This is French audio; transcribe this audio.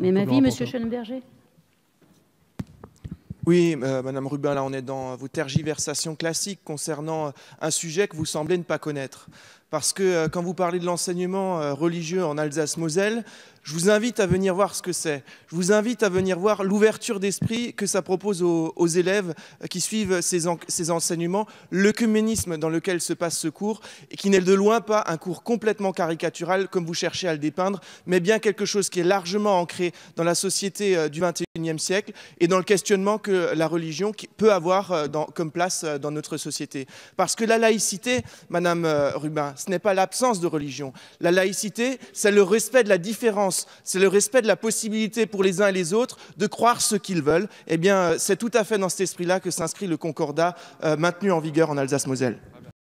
Mais ma vie, Monsieur Schoenberger oui, euh, Madame Rubin, là on est dans vos tergiversations classiques concernant un sujet que vous semblez ne pas connaître parce que euh, quand vous parlez de l'enseignement euh, religieux en Alsace-Moselle, je vous invite à venir voir ce que c'est. Je vous invite à venir voir l'ouverture d'esprit que ça propose aux, élèves euh, qui suivent ces, ces enseignements, l'œcuménisme dans lequel se passe ce cours, et qui n'est de loin pas un cours complètement caricatural comme vous cherchez à le dépeindre, mais bien quelque chose qui est largement ancré dans la société du XXIe siècle et dans le questionnement que la religion peut avoir comme place dans notre société. Parce que la laïcité, Madame Rubin, ce n'est pas l'absence de religion. La laïcité, c'est le respect de la différence, c'est le respect de la possibilité pour les uns et les autres de croire ce qu'ils veulent. Eh bien, euh, c'est tout à fait dans cet esprit-là que s'inscrit le concordat euh, maintenu en vigueur en Alsace-Moselle.